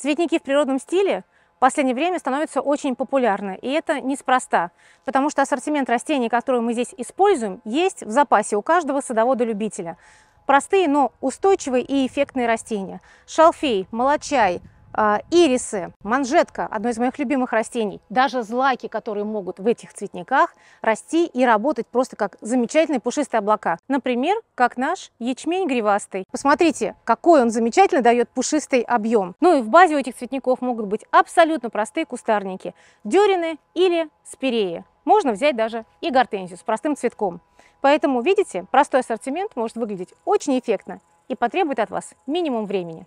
Цветники в природном стиле в последнее время становятся очень популярны, и это неспроста, потому что ассортимент растений, которые мы здесь используем, есть в запасе у каждого садовода-любителя. Простые, но устойчивые и эффектные растения. Шалфей, молочай, а, ирисы, манжетка, одно из моих любимых растений, даже злаки, которые могут в этих цветниках расти и работать просто как замечательные пушистые облака. Например, как наш ячмень гривастый. Посмотрите, какой он замечательно дает пушистый объем. Ну и в базе у этих цветников могут быть абсолютно простые кустарники, дерины или спиреи. Можно взять даже и гортензию с простым цветком. Поэтому, видите, простой ассортимент может выглядеть очень эффектно и потребует от вас минимум времени.